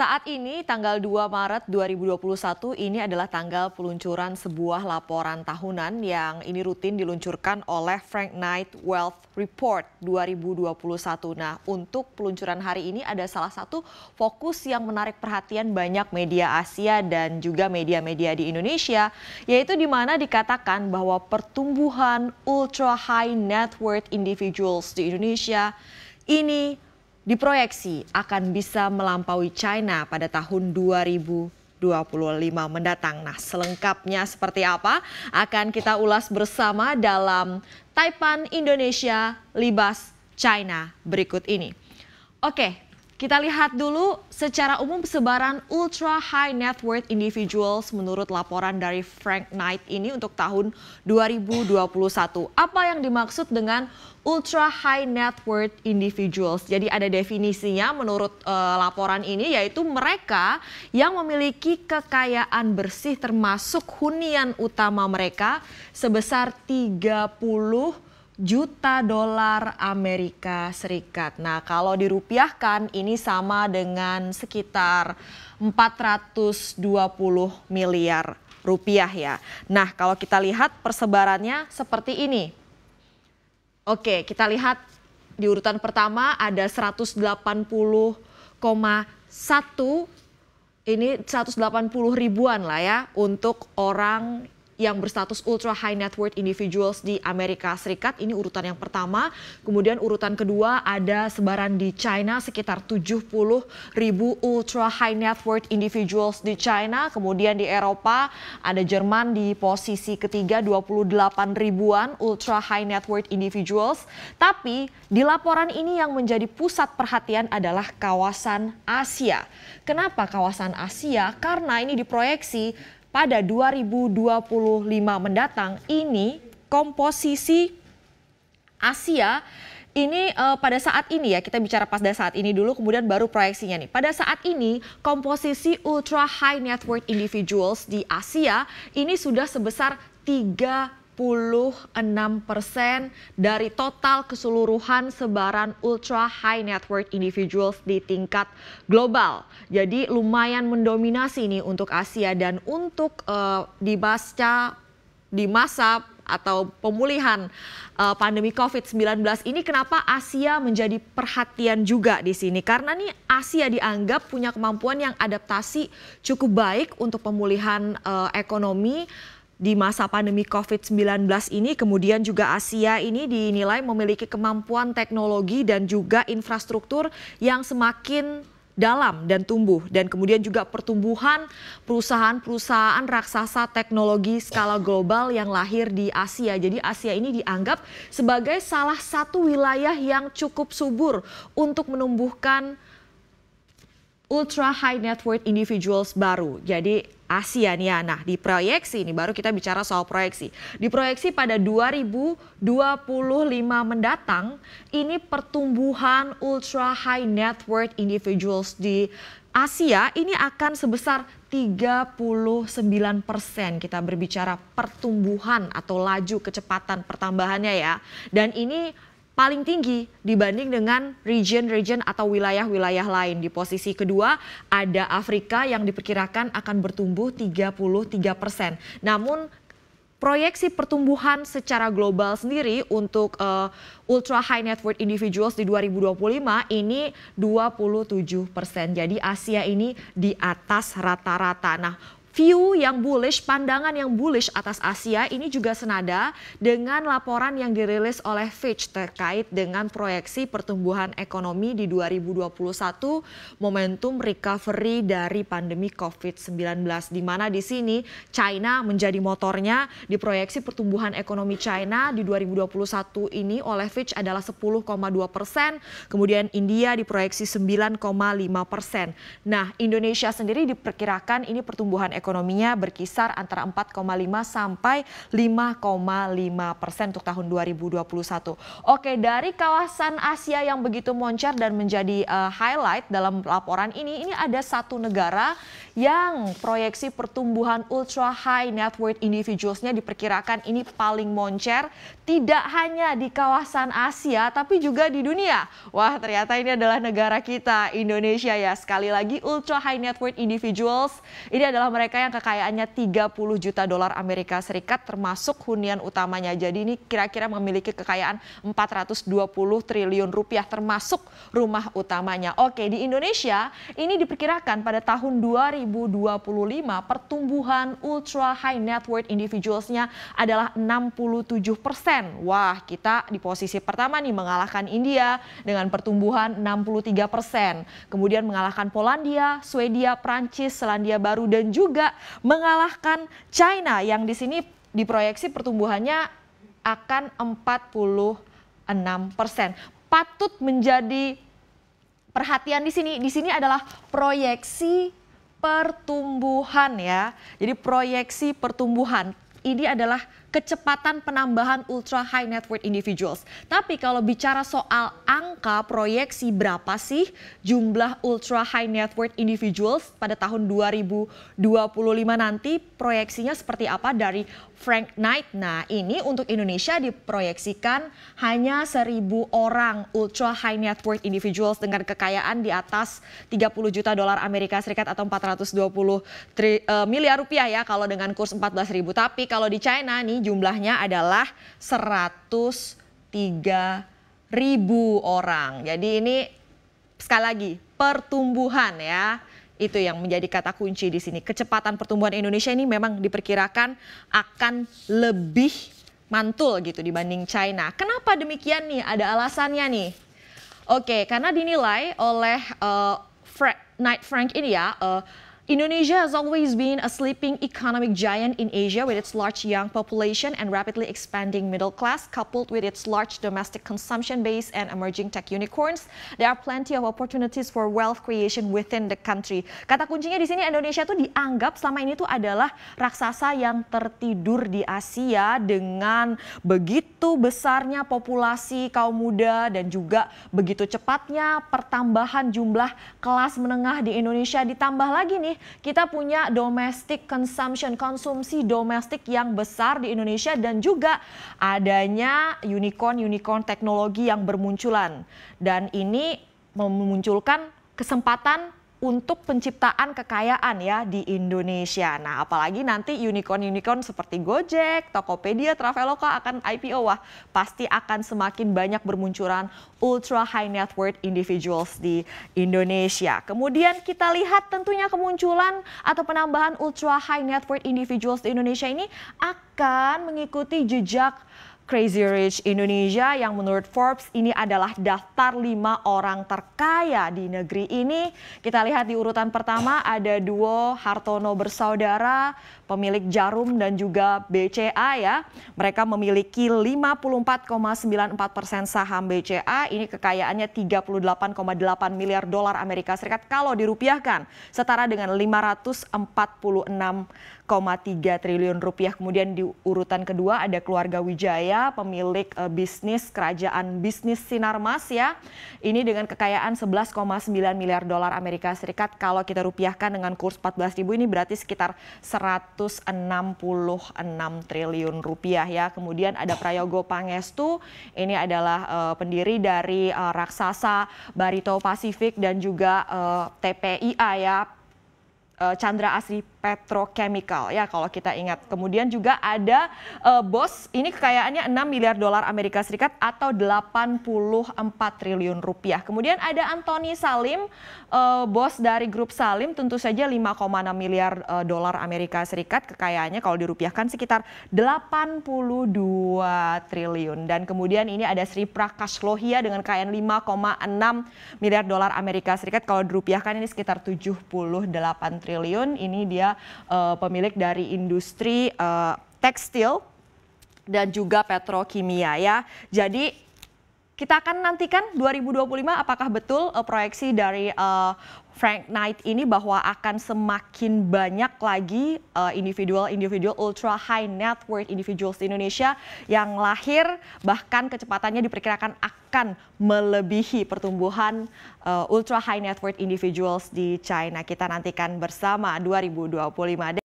Saat ini tanggal 2 Maret 2021 ini adalah tanggal peluncuran sebuah laporan tahunan yang ini rutin diluncurkan oleh Frank Knight Wealth Report 2021. Nah untuk peluncuran hari ini ada salah satu fokus yang menarik perhatian banyak media Asia dan juga media-media di Indonesia yaitu di mana dikatakan bahwa pertumbuhan ultra high net worth individuals di Indonesia ini diproyeksi akan bisa melampaui China pada tahun 2000. 2025 mendatang. Nah, selengkapnya seperti apa akan kita ulas bersama dalam Taipan Indonesia Libas China berikut ini. Oke, kita lihat dulu secara umum sebaran ultra high net worth individuals menurut laporan dari Frank Knight ini untuk tahun 2021. Apa yang dimaksud dengan ultra high net worth individuals? Jadi ada definisinya menurut uh, laporan ini yaitu mereka yang memiliki kekayaan bersih termasuk hunian utama mereka sebesar 30 juta dolar Amerika Serikat. Nah, kalau dirupiahkan ini sama dengan sekitar 420 miliar rupiah ya. Nah, kalau kita lihat persebarannya seperti ini. Oke, kita lihat di urutan pertama ada 180,1 ini 180 ribuan lah ya untuk orang yang berstatus ultra high net worth individuals di Amerika Serikat. Ini urutan yang pertama. Kemudian urutan kedua ada sebaran di China sekitar 70 ribu ultra high net worth individuals di China. Kemudian di Eropa ada Jerman di posisi ketiga 28 ribuan ultra high net worth individuals. Tapi di laporan ini yang menjadi pusat perhatian adalah kawasan Asia. Kenapa kawasan Asia? Karena ini diproyeksi pada 2025 mendatang ini komposisi Asia ini uh, pada saat ini ya kita bicara pada saat ini dulu kemudian baru proyeksinya nih. Pada saat ini komposisi ultra high net worth individuals di Asia ini sudah sebesar 3 persen dari total keseluruhan sebaran ultra high net worth individuals di tingkat global. Jadi lumayan mendominasi nih untuk Asia dan untuk uh, di di masa atau pemulihan uh, pandemi COVID-19 ini kenapa Asia menjadi perhatian juga di sini? Karena nih Asia dianggap punya kemampuan yang adaptasi cukup baik untuk pemulihan uh, ekonomi di masa pandemi COVID-19 ini. Kemudian juga Asia ini dinilai memiliki kemampuan teknologi dan juga infrastruktur yang semakin dalam dan tumbuh dan kemudian juga pertumbuhan perusahaan-perusahaan raksasa teknologi skala global yang lahir di Asia. Jadi Asia ini dianggap sebagai salah satu wilayah yang cukup subur untuk menumbuhkan ultra high net worth individuals baru. Jadi Asia nih ya. Nah, di proyeksi ini baru kita bicara soal proyeksi. Di proyeksi pada 2025 mendatang ini pertumbuhan ultra high net worth individuals di Asia ini akan sebesar 39 persen kita berbicara pertumbuhan atau laju kecepatan pertambahannya ya. Dan ini paling tinggi dibanding dengan region-region atau wilayah-wilayah lain. Di posisi kedua ada Afrika yang diperkirakan akan bertumbuh 33 persen. Namun proyeksi pertumbuhan secara global sendiri untuk uh, ultra high net worth individuals di 2025 ini 27 persen. Jadi Asia ini di atas rata-rata. Nah view yang bullish, pandangan yang bullish atas Asia ini juga senada dengan laporan yang dirilis oleh Fitch terkait dengan proyeksi pertumbuhan ekonomi di 2021 momentum recovery dari pandemi COVID-19 di mana di sini China menjadi motornya di proyeksi pertumbuhan ekonomi China di 2021 ini oleh Fitch adalah 10,2 persen, kemudian India diproyeksi 9,5 persen. Nah Indonesia sendiri diperkirakan ini pertumbuhan ekonominya berkisar antara 4,5 sampai 5,5 persen untuk tahun 2021. Oke, dari kawasan Asia yang begitu moncer dan menjadi uh, highlight dalam laporan ini, ini ada satu negara yang proyeksi pertumbuhan ultra high net worth individualsnya diperkirakan ini paling moncer tidak hanya di kawasan Asia tapi juga di dunia. Wah, ternyata ini adalah negara kita Indonesia ya. Sekali lagi ultra high net worth individuals ini adalah mereka mereka yang kekayaannya 30 juta dolar Amerika Serikat termasuk hunian utamanya. Jadi ini kira-kira memiliki kekayaan 420 triliun rupiah termasuk rumah utamanya. Oke, di Indonesia ini diperkirakan pada tahun 2025 pertumbuhan ultra high net worth individualsnya adalah 67 persen. Wah, kita di posisi pertama nih mengalahkan India dengan pertumbuhan 63 persen. Kemudian mengalahkan Polandia, Swedia, Prancis, Selandia Baru dan juga juga mengalahkan China yang di sini diproyeksi pertumbuhannya akan 46 persen. Patut menjadi perhatian di sini. Di sini adalah proyeksi pertumbuhan ya. Jadi proyeksi pertumbuhan ini adalah kecepatan penambahan ultra high net worth individuals. Tapi kalau bicara soal angka proyeksi berapa sih jumlah ultra high net worth individuals pada tahun 2025 nanti proyeksinya seperti apa dari Frank Knight. Nah, ini untuk Indonesia diproyeksikan hanya 1000 orang ultra high net worth individuals dengan kekayaan di atas 30 juta dolar Amerika Serikat atau 420 tri, uh, miliar rupiah ya kalau dengan kurs 14.000. Tapi kalau di China nih jumlahnya adalah 103 ribu orang. Jadi ini sekali lagi pertumbuhan ya. Itu yang menjadi kata kunci di sini. Kecepatan pertumbuhan Indonesia ini memang diperkirakan akan lebih mantul gitu dibanding China. Kenapa demikian nih? Ada alasannya nih. Oke, karena dinilai oleh uh, eh, Frank, Knight Frank ini ya, uh, Indonesia has always been a sleeping economic giant in Asia with its large young population and rapidly expanding middle class, coupled with its large domestic consumption base and emerging tech unicorns. There are plenty of opportunities for wealth creation within the country. Kata kuncinya di sini Indonesia tuh dianggap selama ini tuh adalah raksasa yang tertidur di Asia dengan begitu besarnya populasi kaum muda dan juga begitu cepatnya pertambahan jumlah kelas menengah di Indonesia ditambah lagi nih kita punya domestic consumption, konsumsi domestik yang besar di Indonesia dan juga adanya unicorn-unicorn teknologi yang bermunculan. Dan ini memunculkan kesempatan untuk penciptaan kekayaan ya di Indonesia. Nah, apalagi nanti unicorn-unicorn seperti Gojek, Tokopedia, Traveloka akan IPO wah, pasti akan semakin banyak bermunculan ultra high net worth individuals di Indonesia. Kemudian kita lihat tentunya kemunculan atau penambahan ultra high net worth individuals di Indonesia ini akan mengikuti jejak Crazy Rich Indonesia yang menurut Forbes ini adalah daftar lima orang terkaya di negeri ini. Kita lihat di urutan pertama ada duo Hartono bersaudara, pemilik Jarum dan juga BCA ya. Mereka memiliki 54,94 persen saham BCA. Ini kekayaannya 38,8 miliar dolar Amerika Serikat kalau dirupiahkan setara dengan 546 tiga triliun rupiah. Kemudian di urutan kedua ada keluarga Wijaya, pemilik e, bisnis kerajaan bisnis Sinarmas ya. Ini dengan kekayaan 11,9 miliar dolar Amerika Serikat. Kalau kita rupiahkan dengan kurs 14 ribu ini berarti sekitar 166 triliun rupiah ya. Kemudian ada Prayogo Pangestu, ini adalah e, pendiri dari e, raksasa Barito Pasifik dan juga TPIA ya Chandra Asri petrochemical ya kalau kita ingat. Kemudian juga ada uh, BOS ini kekayaannya 6 miliar dolar Amerika Serikat atau 84 triliun rupiah. Kemudian ada Anthony Salim uh, BOS dari grup Salim tentu saja 5,6 miliar uh, dolar Amerika Serikat kekayaannya kalau dirupiahkan sekitar 82 triliun. Dan kemudian ini ada Sri Prakash Lohia dengan kekayaan 5,6 miliar dolar Amerika Serikat kalau dirupiahkan ini sekitar 78 triliun. Ini dia uh, pemilik dari industri uh, tekstil dan juga petrokimia ya. Jadi kita akan nantikan 2025 apakah betul uh, proyeksi dari uh, Frank Knight ini bahwa akan semakin banyak lagi individual-individual uh, ultra high net worth individuals di Indonesia yang lahir bahkan kecepatannya diperkirakan akan akan melebihi pertumbuhan uh, ultra high net worth individuals di China. Kita nantikan bersama 2025.